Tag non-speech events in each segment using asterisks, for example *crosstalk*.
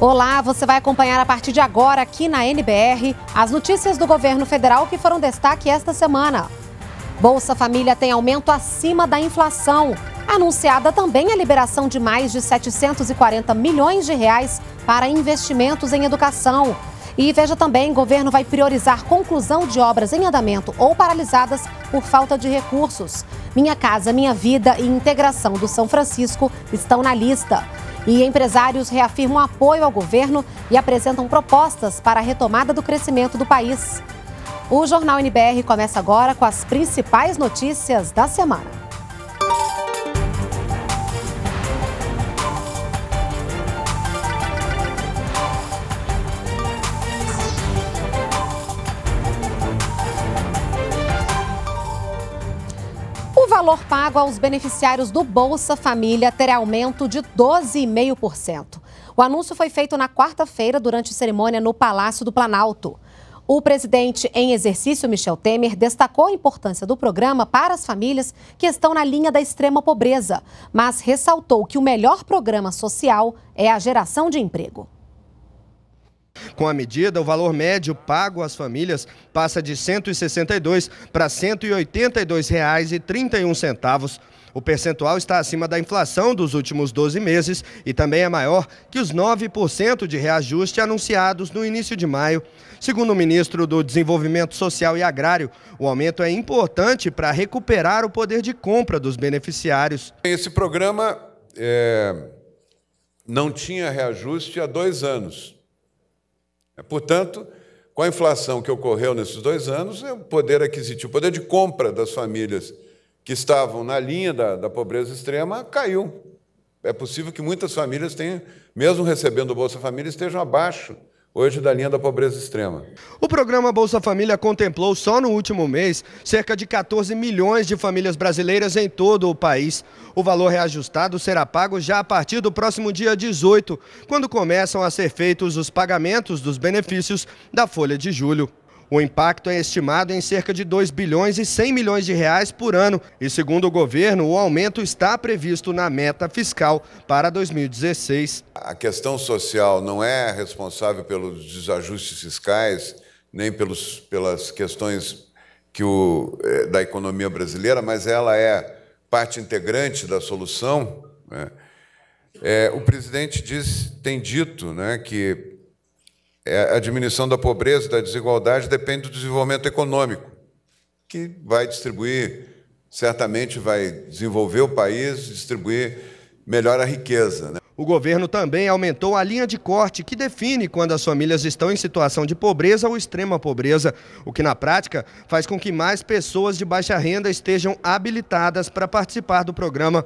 Olá, você vai acompanhar a partir de agora aqui na NBR as notícias do governo federal que foram destaque esta semana. Bolsa Família tem aumento acima da inflação. Anunciada também a liberação de mais de 740 milhões de reais para investimentos em educação. E veja também, governo vai priorizar conclusão de obras em andamento ou paralisadas por falta de recursos. Minha Casa, Minha Vida e Integração do São Francisco estão na lista. E empresários reafirmam apoio ao governo e apresentam propostas para a retomada do crescimento do país. O Jornal NBR começa agora com as principais notícias da semana. valor pago aos beneficiários do Bolsa Família terá aumento de 12,5%. O anúncio foi feito na quarta-feira durante cerimônia no Palácio do Planalto. O presidente em exercício, Michel Temer, destacou a importância do programa para as famílias que estão na linha da extrema pobreza, mas ressaltou que o melhor programa social é a geração de emprego. Com a medida, o valor médio pago às famílias passa de R$ 162 para R$ 182,31. O percentual está acima da inflação dos últimos 12 meses e também é maior que os 9% de reajuste anunciados no início de maio. Segundo o ministro do Desenvolvimento Social e Agrário, o aumento é importante para recuperar o poder de compra dos beneficiários. Esse programa é, não tinha reajuste há dois anos. É, portanto, com a inflação que ocorreu nesses dois anos, é o poder aquisitivo, o poder de compra das famílias que estavam na linha da, da pobreza extrema caiu. É possível que muitas famílias tenham, mesmo recebendo o Bolsa Família, estejam abaixo hoje da linha da pobreza extrema. O programa Bolsa Família contemplou só no último mês cerca de 14 milhões de famílias brasileiras em todo o país. O valor reajustado será pago já a partir do próximo dia 18, quando começam a ser feitos os pagamentos dos benefícios da folha de julho. O impacto é estimado em cerca de 2 bilhões e 100 milhões de reais por ano e, segundo o governo, o aumento está previsto na meta fiscal para 2016. A questão social não é responsável pelos desajustes fiscais, nem pelos, pelas questões que o, eh, da economia brasileira, mas ela é parte integrante da solução. Né? É, o presidente diz, tem dito né, que é, a diminuição da pobreza, da desigualdade, depende do desenvolvimento econômico, que vai distribuir, certamente vai desenvolver o país, distribuir melhor a riqueza. Né? O governo também aumentou a linha de corte que define quando as famílias estão em situação de pobreza ou extrema pobreza, o que na prática faz com que mais pessoas de baixa renda estejam habilitadas para participar do programa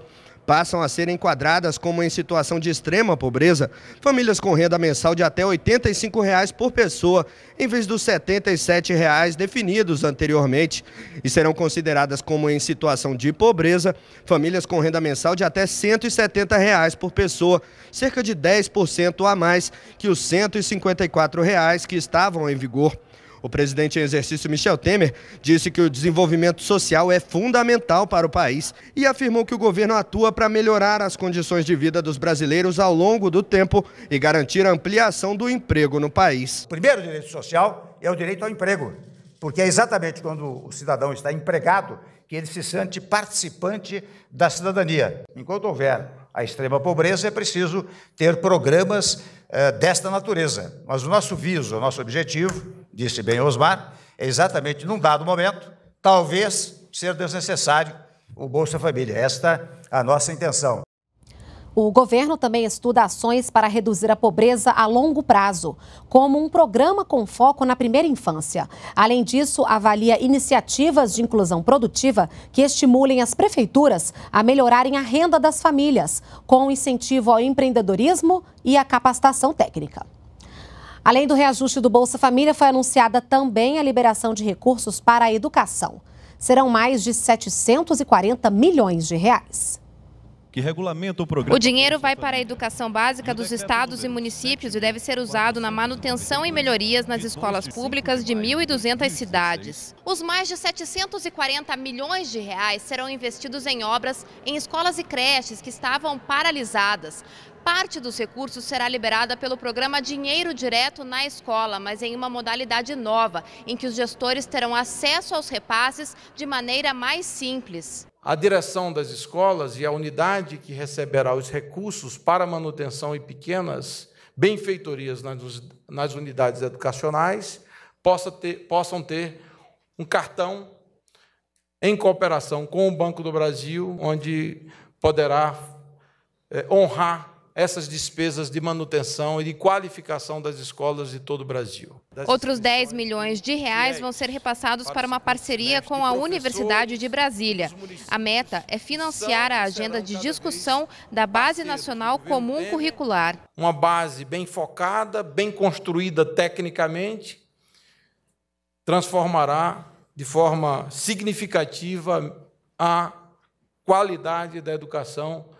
passam a ser enquadradas como em situação de extrema pobreza famílias com renda mensal de até R$ 85,00 por pessoa, em vez dos R$ 77,00 definidos anteriormente, e serão consideradas como em situação de pobreza famílias com renda mensal de até R$ 170,00 por pessoa, cerca de 10% a mais que os R$ 154,00 que estavam em vigor. O presidente em exercício Michel Temer disse que o desenvolvimento social é fundamental para o país e afirmou que o governo atua para melhorar as condições de vida dos brasileiros ao longo do tempo e garantir a ampliação do emprego no país. O primeiro direito social é o direito ao emprego, porque é exatamente quando o cidadão está empregado que ele se sente participante da cidadania. Enquanto houver a extrema pobreza, é preciso ter programas eh, desta natureza. Mas o nosso viso, o nosso objetivo disse bem Osmar, é exatamente num dado momento, talvez ser desnecessário o Bolsa Família. Esta é a nossa intenção. O governo também estuda ações para reduzir a pobreza a longo prazo, como um programa com foco na primeira infância. Além disso, avalia iniciativas de inclusão produtiva que estimulem as prefeituras a melhorarem a renda das famílias, com incentivo ao empreendedorismo e à capacitação técnica. Além do reajuste do Bolsa Família, foi anunciada também a liberação de recursos para a educação. Serão mais de 740 milhões de reais que regulamenta o programa. O dinheiro vai para a educação básica dos estados e municípios e deve ser usado na manutenção e melhorias nas escolas públicas de 1.200 cidades. Os mais de 740 milhões de reais serão investidos em obras em escolas e creches que estavam paralisadas. Parte dos recursos será liberada pelo programa Dinheiro Direto na Escola, mas em uma modalidade nova, em que os gestores terão acesso aos repasses de maneira mais simples. A direção das escolas e a unidade que receberá os recursos para manutenção e pequenas benfeitorias nas unidades educacionais possa ter, possam ter um cartão em cooperação com o Banco do Brasil, onde poderá eh, honrar essas despesas de manutenção e de qualificação das escolas de todo o Brasil. Das Outros 10 milhões de reais vão ser repassados para uma parceria com a Universidade de Brasília. A meta é financiar a agenda de discussão da Base Nacional Comum né? Curricular. Uma base bem focada, bem construída tecnicamente, transformará de forma significativa a qualidade da educação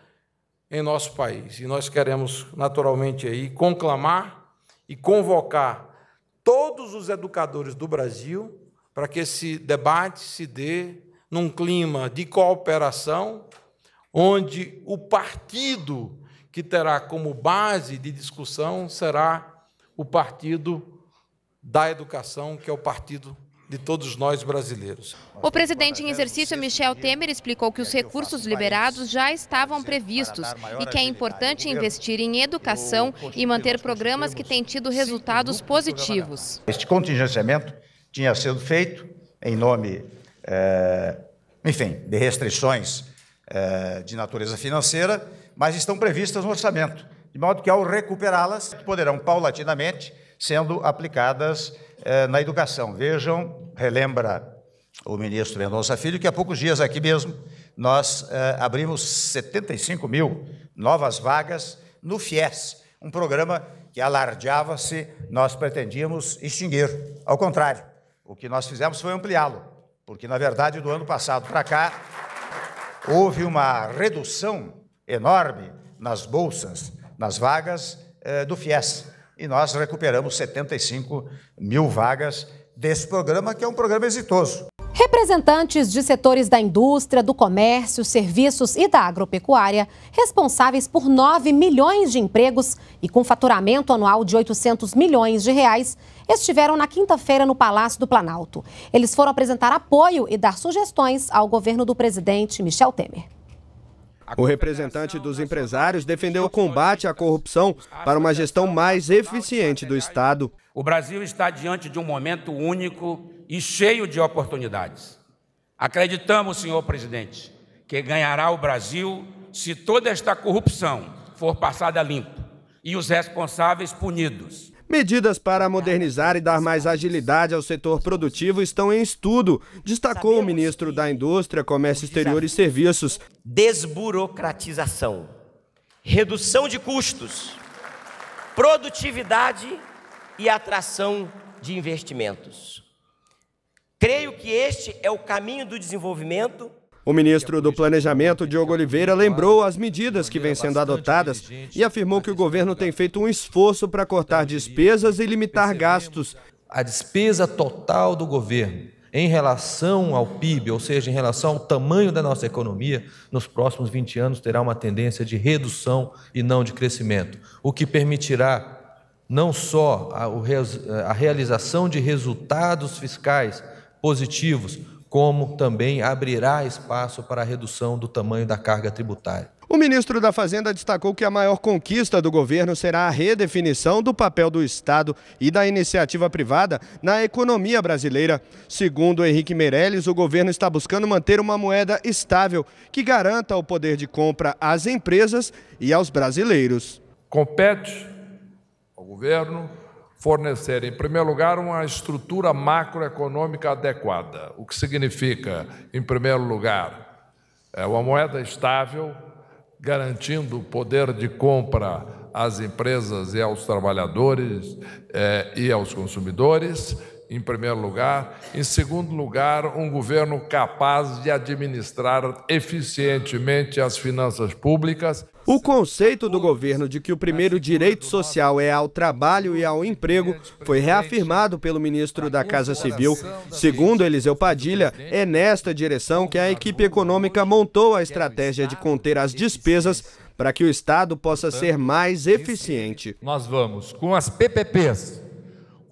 em nosso país. E nós queremos, naturalmente, aí, conclamar e convocar todos os educadores do Brasil para que esse debate se dê num clima de cooperação, onde o partido que terá como base de discussão será o partido da educação, que é o partido de todos nós brasileiros. O presidente em exercício Michel Temer explicou que os recursos liberados já estavam previstos e que é importante investir em educação e manter programas que têm tido resultados positivos. Este contingenciamento tinha sido feito em nome, é, enfim, de restrições é, de natureza financeira, mas estão previstas no orçamento, de modo que ao recuperá-las poderão paulatinamente sendo aplicadas eh, na educação. Vejam relembra o ministro Mendonça Filho que há poucos dias aqui mesmo nós eh, abrimos 75 mil novas vagas no FIES, um programa que alardeava-se, nós pretendíamos extinguir. Ao contrário, o que nós fizemos foi ampliá-lo, porque, na verdade, do ano passado para cá, houve uma redução enorme nas bolsas, nas vagas eh, do FIES, e nós recuperamos 75 mil vagas desse programa, que é um programa exitoso. Representantes de setores da indústria, do comércio, serviços e da agropecuária, responsáveis por 9 milhões de empregos e com faturamento anual de 800 milhões de reais, estiveram na quinta-feira no Palácio do Planalto. Eles foram apresentar apoio e dar sugestões ao governo do presidente Michel Temer. O representante dos empresários defendeu o combate à corrupção para uma gestão mais eficiente do Estado. O Brasil está diante de um momento único e cheio de oportunidades. Acreditamos, senhor presidente, que ganhará o Brasil se toda esta corrupção for passada limpo e os responsáveis punidos. Medidas para modernizar e dar mais agilidade ao setor produtivo estão em estudo, destacou o ministro da Indústria, Comércio Exterior e Serviços. Desburocratização, redução de custos, produtividade e atração de investimentos. Creio que este é o caminho do desenvolvimento o ministro do Planejamento, Diogo Oliveira, lembrou as medidas que vêm sendo adotadas e afirmou que o governo tem feito um esforço para cortar despesas e limitar gastos. A despesa total do governo em relação ao PIB, ou seja, em relação ao tamanho da nossa economia, nos próximos 20 anos terá uma tendência de redução e não de crescimento, o que permitirá não só a, realização de resultados fiscais positivos, como também abrirá espaço para a redução do tamanho da carga tributária. O ministro da Fazenda destacou que a maior conquista do governo será a redefinição do papel do Estado e da iniciativa privada na economia brasileira. Segundo Henrique Meirelles, o governo está buscando manter uma moeda estável que garanta o poder de compra às empresas e aos brasileiros. Compete ao governo fornecer, em primeiro lugar, uma estrutura macroeconômica adequada, o que significa, em primeiro lugar, é uma moeda estável, garantindo o poder de compra às empresas e aos trabalhadores eh, e aos consumidores em primeiro lugar. Em segundo lugar, um governo capaz de administrar eficientemente as finanças públicas. O conceito do governo de que o primeiro direito social é ao trabalho e ao emprego foi reafirmado pelo ministro da Casa Civil. Segundo Eliseu Padilha, é nesta direção que a equipe econômica montou a estratégia de conter as despesas para que o Estado possa ser mais eficiente. Nós vamos com as PPPs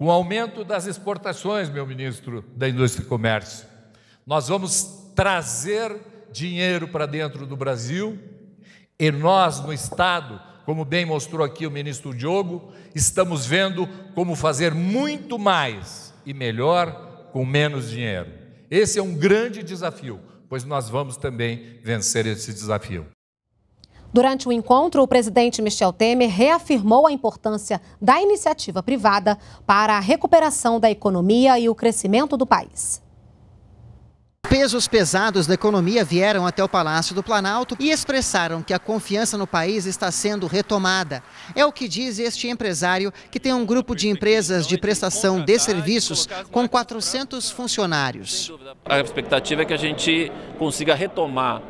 com o aumento das exportações, meu ministro da Indústria e Comércio. Nós vamos trazer dinheiro para dentro do Brasil e nós, no Estado, como bem mostrou aqui o ministro Diogo, estamos vendo como fazer muito mais e melhor com menos dinheiro. Esse é um grande desafio, pois nós vamos também vencer esse desafio. Durante o encontro, o presidente Michel Temer reafirmou a importância da iniciativa privada para a recuperação da economia e o crescimento do país. Pesos pesados da economia vieram até o Palácio do Planalto e expressaram que a confiança no país está sendo retomada. É o que diz este empresário, que tem um grupo de empresas de prestação de serviços com 400 funcionários. A expectativa é que a gente consiga retomar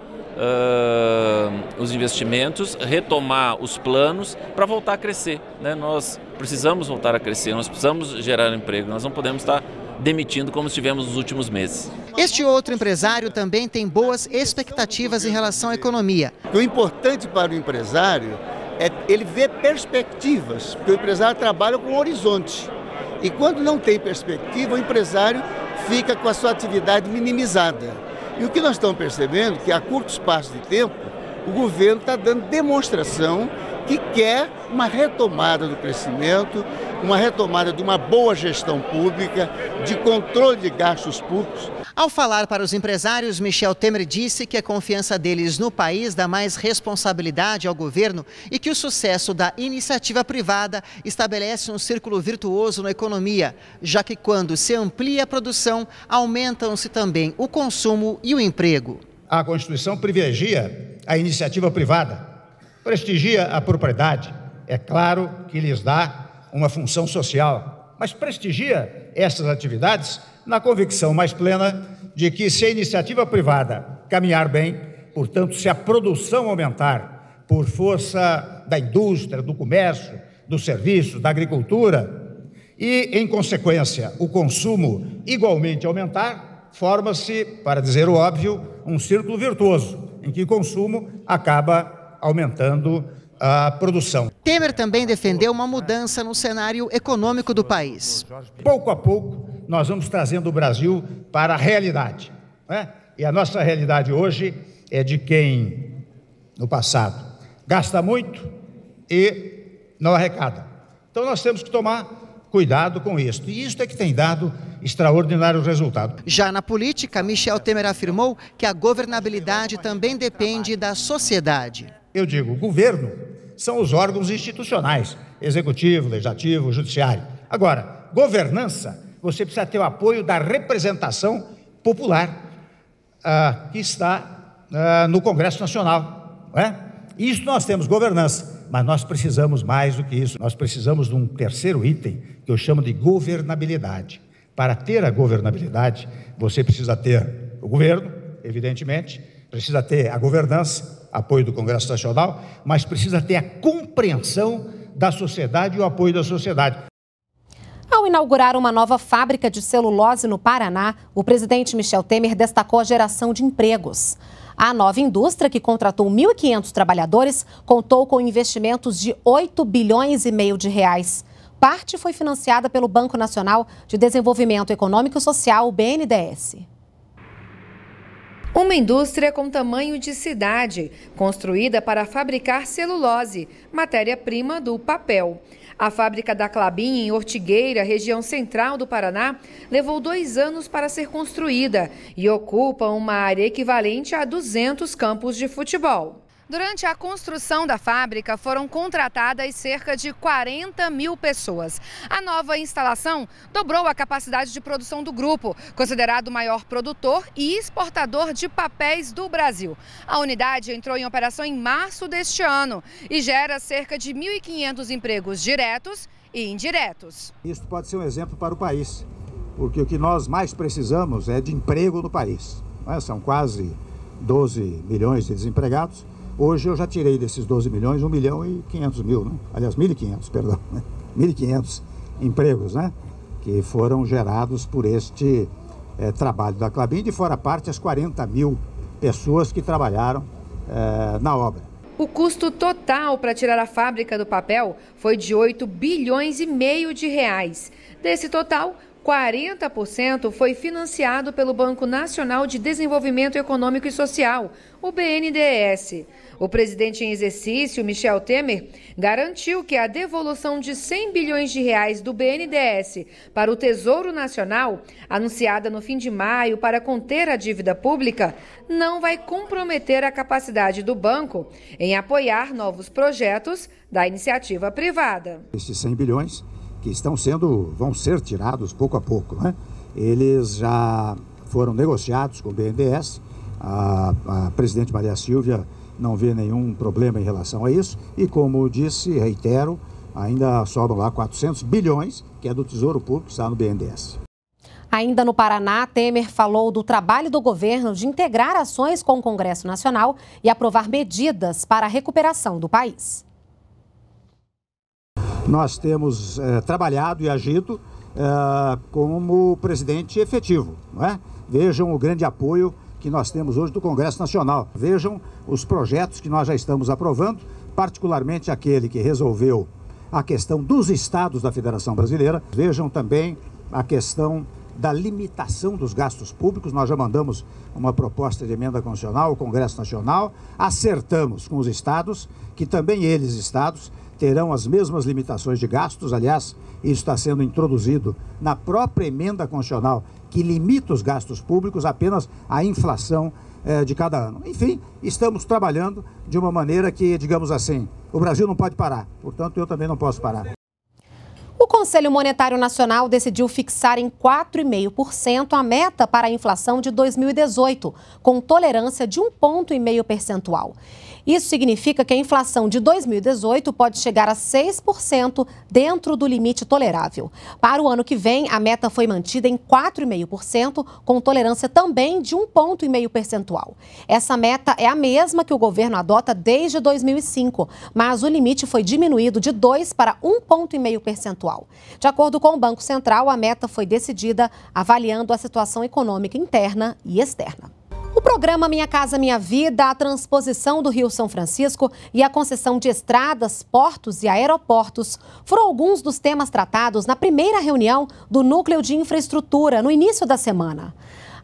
uh, os investimentos, retomar os planos para voltar a crescer. Né? Nós precisamos voltar a crescer, nós precisamos gerar emprego, nós não podemos estar demitindo como estivemos nos últimos meses. Este outro empresário também tem boas expectativas em relação à economia. O importante para o empresário é ele ver perspectivas, porque o empresário trabalha com horizonte. E quando não tem perspectiva, o empresário fica com a sua atividade minimizada. E o que nós estamos percebendo é que a curto espaço de tempo o governo está dando demonstração que quer uma retomada do crescimento, uma retomada de uma boa gestão pública, de controle de gastos públicos, ao falar para os empresários, Michel Temer disse que a confiança deles no país dá mais responsabilidade ao governo e que o sucesso da iniciativa privada estabelece um círculo virtuoso na economia, já que quando se amplia a produção, aumentam-se também o consumo e o emprego. A Constituição privilegia a iniciativa privada, prestigia a propriedade. É claro que lhes dá uma função social, mas prestigia estas atividades na convicção mais plena de que, se a iniciativa privada caminhar bem, portanto, se a produção aumentar por força da indústria, do comércio, dos serviços, da agricultura, e, em consequência, o consumo igualmente aumentar, forma-se, para dizer o óbvio, um círculo virtuoso, em que o consumo acaba aumentando a produção. Temer também defendeu uma mudança no cenário econômico do país. Pouco a pouco, nós vamos trazendo o Brasil para a realidade. Né? E a nossa realidade hoje é de quem, no passado, gasta muito e não arrecada. Então nós temos que tomar cuidado com isso. E isso é que tem dado extraordinário resultado. Já na política, Michel Temer afirmou que a governabilidade também depende da sociedade eu digo governo, são os órgãos institucionais, executivo, legislativo, judiciário. Agora, governança, você precisa ter o apoio da representação popular ah, que está ah, no Congresso Nacional. Não é? Isso nós temos governança, mas nós precisamos mais do que isso. Nós precisamos de um terceiro item que eu chamo de governabilidade. Para ter a governabilidade, você precisa ter o governo, evidentemente, Precisa ter a governança, apoio do Congresso Nacional, mas precisa ter a compreensão da sociedade e o apoio da sociedade. Ao inaugurar uma nova fábrica de celulose no Paraná, o presidente Michel Temer destacou a geração de empregos. A nova indústria, que contratou 1.500 trabalhadores, contou com investimentos de 8 bilhões e meio de reais. Parte foi financiada pelo Banco Nacional de Desenvolvimento Econômico e Social, BNDES. Uma indústria com tamanho de cidade, construída para fabricar celulose, matéria-prima do papel. A fábrica da Clabin, em Ortigueira, região central do Paraná, levou dois anos para ser construída e ocupa uma área equivalente a 200 campos de futebol. Durante a construção da fábrica, foram contratadas cerca de 40 mil pessoas. A nova instalação dobrou a capacidade de produção do grupo, considerado o maior produtor e exportador de papéis do Brasil. A unidade entrou em operação em março deste ano e gera cerca de 1.500 empregos diretos e indiretos. Isso pode ser um exemplo para o país, porque o que nós mais precisamos é de emprego no país. É? São quase 12 milhões de desempregados Hoje eu já tirei desses 12 milhões 1 milhão e 500 mil, né? aliás, 1.500, *laughs* perdão, né? 1.500 empregos, né? Que foram gerados por este é, trabalho da Clabin, de fora parte as 40 mil pessoas que trabalharam é, na obra. O custo total para tirar a fábrica do papel foi de 8 bilhões e meio de reais. Desse total, 40% foi financiado pelo Banco Nacional de Desenvolvimento Econômico e Social, o BNDES. O presidente em exercício, Michel Temer, garantiu que a devolução de 100 bilhões de reais do BNDES para o Tesouro Nacional, anunciada no fim de maio para conter a dívida pública, não vai comprometer a capacidade do banco em apoiar novos projetos da iniciativa privada. Esses 100 bilhões que estão sendo, vão ser tirados pouco a pouco. Né? Eles já foram negociados com o BNDES, a, a presidente Maria Silvia não vê nenhum problema em relação a isso, e como disse, reitero, ainda sobram lá 400 bilhões, que é do Tesouro Público, que está no BNDES. Ainda no Paraná, Temer falou do trabalho do governo de integrar ações com o Congresso Nacional e aprovar medidas para a recuperação do país nós temos é, trabalhado e agido é, como presidente efetivo. Não é? Vejam o grande apoio que nós temos hoje do Congresso Nacional. Vejam os projetos que nós já estamos aprovando, particularmente aquele que resolveu a questão dos estados da Federação Brasileira. Vejam também a questão da limitação dos gastos públicos. Nós já mandamos uma proposta de emenda constitucional ao Congresso Nacional, acertamos com os estados, que também eles, estados, terão as mesmas limitações de gastos, aliás, isso está sendo introduzido na própria emenda constitucional, que limita os gastos públicos apenas à inflação eh, de cada ano. Enfim, estamos trabalhando de uma maneira que, digamos assim, o Brasil não pode parar, portanto, eu também não posso parar. O Conselho Monetário Nacional decidiu fixar em 4,5% a meta para a inflação de 2018, com tolerância de um ponto e meio percentual. Isso significa que a inflação de 2018 pode chegar a 6% dentro do limite tolerável. Para o ano que vem, a meta foi mantida em 4,5%, com tolerância também de 1,5 ponto percentual. Essa meta é a mesma que o governo adota desde 2005, mas o limite foi diminuído de 2 para 1,5 ponto percentual. De acordo com o Banco Central, a meta foi decidida avaliando a situação econômica interna e externa. O programa Minha Casa Minha Vida, a transposição do Rio São Francisco e a concessão de estradas, portos e aeroportos foram alguns dos temas tratados na primeira reunião do Núcleo de Infraestrutura, no início da semana.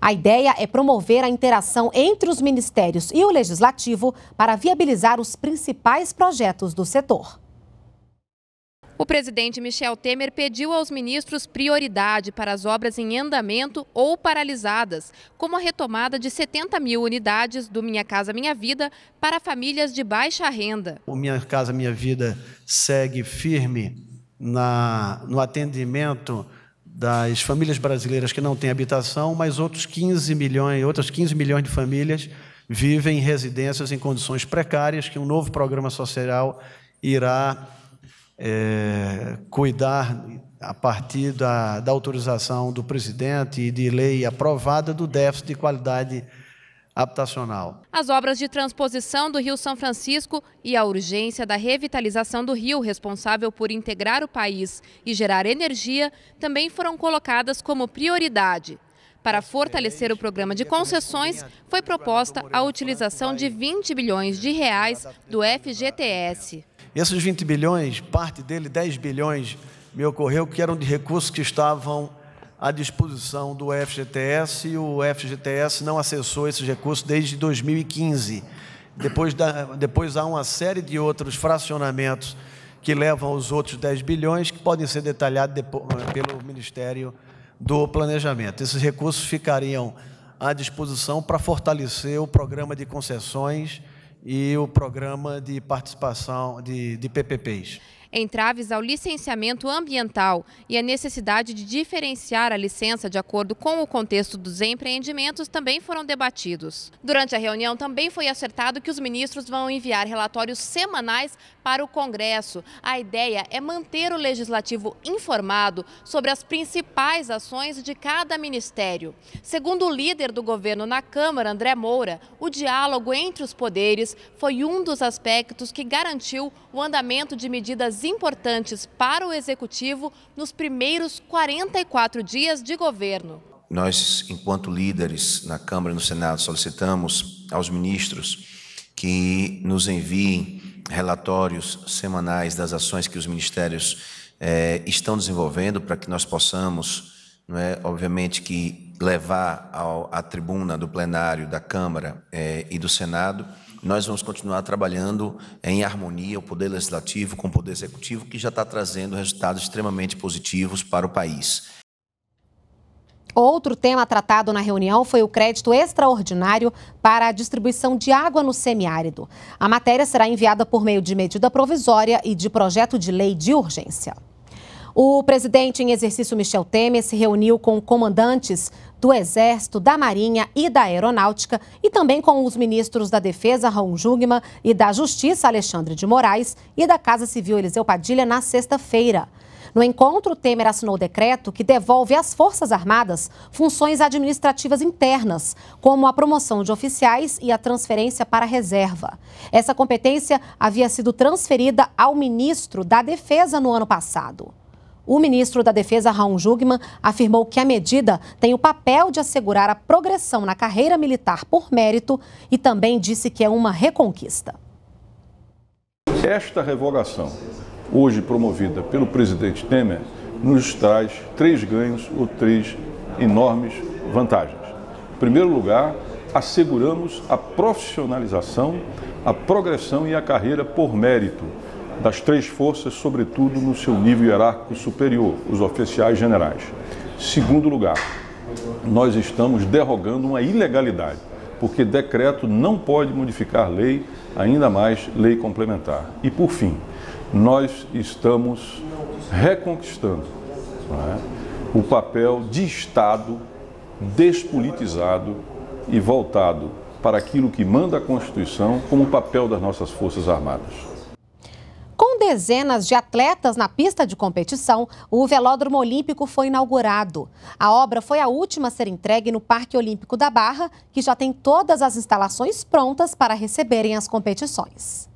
A ideia é promover a interação entre os ministérios e o legislativo para viabilizar os principais projetos do setor. O presidente Michel Temer pediu aos ministros prioridade para as obras em andamento ou paralisadas, como a retomada de 70 mil unidades do Minha Casa Minha Vida para famílias de baixa renda. O Minha Casa Minha Vida segue firme na, no atendimento das famílias brasileiras que não têm habitação, mas outros 15 milhões, outras 15 milhões de famílias vivem em residências em condições precárias que um novo programa social irá é, cuidar a partir da, da autorização do presidente e de lei aprovada do déficit de qualidade habitacional. As obras de transposição do Rio São Francisco e a urgência da revitalização do rio, responsável por integrar o país e gerar energia, também foram colocadas como prioridade. Para fortalecer o programa de concessões, foi proposta a utilização de 20 bilhões de reais do FGTS. E esses 20 bilhões, parte dele, 10 bilhões, me ocorreu que eram de recursos que estavam à disposição do FGTS e o FGTS não acessou esses recursos desde 2015. Depois, da, depois há uma série de outros fracionamentos que levam aos outros 10 bilhões, que podem ser detalhados depois, pelo Ministério do Planejamento. Esses recursos ficariam à disposição para fortalecer o programa de concessões e o programa de participação de, de PPPs entraves ao licenciamento ambiental e a necessidade de diferenciar a licença de acordo com o contexto dos empreendimentos também foram debatidos. Durante a reunião também foi acertado que os ministros vão enviar relatórios semanais para o Congresso. A ideia é manter o legislativo informado sobre as principais ações de cada ministério. Segundo o líder do governo na Câmara, André Moura, o diálogo entre os poderes foi um dos aspectos que garantiu o andamento de medidas importantes para o executivo nos primeiros 44 dias de governo. Nós, enquanto líderes na Câmara e no Senado, solicitamos aos ministros que nos enviem relatórios semanais das ações que os ministérios eh, estão desenvolvendo para que nós possamos, não é, obviamente, que levar ao, à tribuna do plenário da Câmara eh, e do Senado nós vamos continuar trabalhando em harmonia o poder legislativo com o poder executivo, que já está trazendo resultados extremamente positivos para o país. Outro tema tratado na reunião foi o crédito extraordinário para a distribuição de água no semiárido. A matéria será enviada por meio de medida provisória e de projeto de lei de urgência. O presidente em exercício Michel Temer se reuniu com comandantes do Exército, da Marinha e da Aeronáutica e também com os ministros da Defesa, Raul Jungmann, e da Justiça, Alexandre de Moraes, e da Casa Civil, Eliseu Padilha, na sexta-feira. No encontro, Temer assinou o decreto que devolve às Forças Armadas funções administrativas internas, como a promoção de oficiais e a transferência para a reserva. Essa competência havia sido transferida ao ministro da Defesa no ano passado o ministro da Defesa, Raul Jugman, afirmou que a medida tem o papel de assegurar a progressão na carreira militar por mérito e também disse que é uma reconquista. Esta revogação, hoje promovida pelo presidente Temer, nos traz três ganhos ou três enormes vantagens. Em primeiro lugar, asseguramos a profissionalização, a progressão e a carreira por mérito das três forças, sobretudo no seu nível hierárquico superior, os oficiais generais. Segundo lugar, nós estamos derrogando uma ilegalidade, porque decreto não pode modificar lei, ainda mais lei complementar. E por fim, nós estamos reconquistando é? o papel de Estado despolitizado e voltado para aquilo que manda a Constituição como papel das nossas Forças Armadas dezenas de atletas na pista de competição, o Velódromo Olímpico foi inaugurado. A obra foi a última a ser entregue no Parque Olímpico da Barra, que já tem todas as instalações prontas para receberem as competições.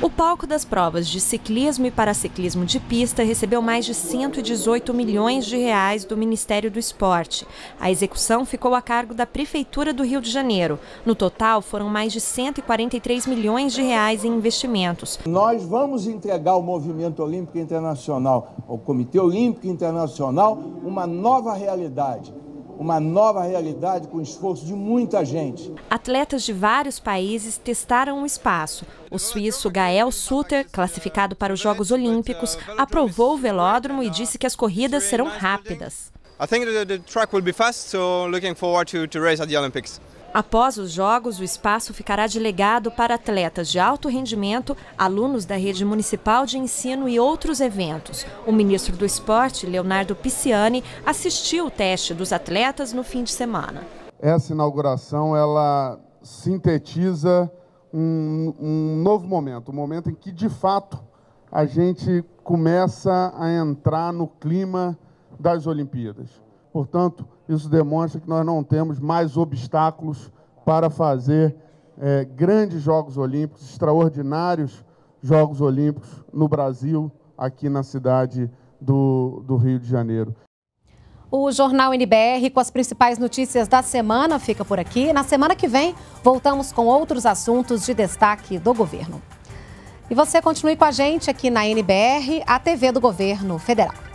O palco das provas de ciclismo e paraciclismo de pista recebeu mais de 118 milhões de reais do Ministério do Esporte. A execução ficou a cargo da Prefeitura do Rio de Janeiro. No total, foram mais de 143 milhões de reais em investimentos. Nós vamos entregar ao Movimento Olímpico Internacional, ao Comitê Olímpico Internacional, uma nova realidade uma nova realidade com o esforço de muita gente. Atletas de vários países testaram o espaço. O suíço Gael Suter, classificado para os Jogos Olímpicos, aprovou o velódromo e disse que as corridas serão rápidas. I think the track will be fast, so looking forward to, to race at the Olympics. Após os Jogos, o espaço ficará delegado para atletas de alto rendimento, alunos da rede municipal de ensino e outros eventos. O ministro do Esporte, Leonardo Pisciani, assistiu o teste dos atletas no fim de semana. Essa inauguração ela sintetiza um, um novo momento, um momento em que, de fato, a gente começa a entrar no clima das Olimpíadas. Portanto, isso demonstra que nós não temos mais obstáculos para fazer é, grandes Jogos Olímpicos, extraordinários Jogos Olímpicos no Brasil, aqui na cidade do, do Rio de Janeiro. O Jornal NBR com as principais notícias da semana fica por aqui. Na semana que vem, voltamos com outros assuntos de destaque do governo. E você continue com a gente aqui na NBR, a TV do Governo Federal.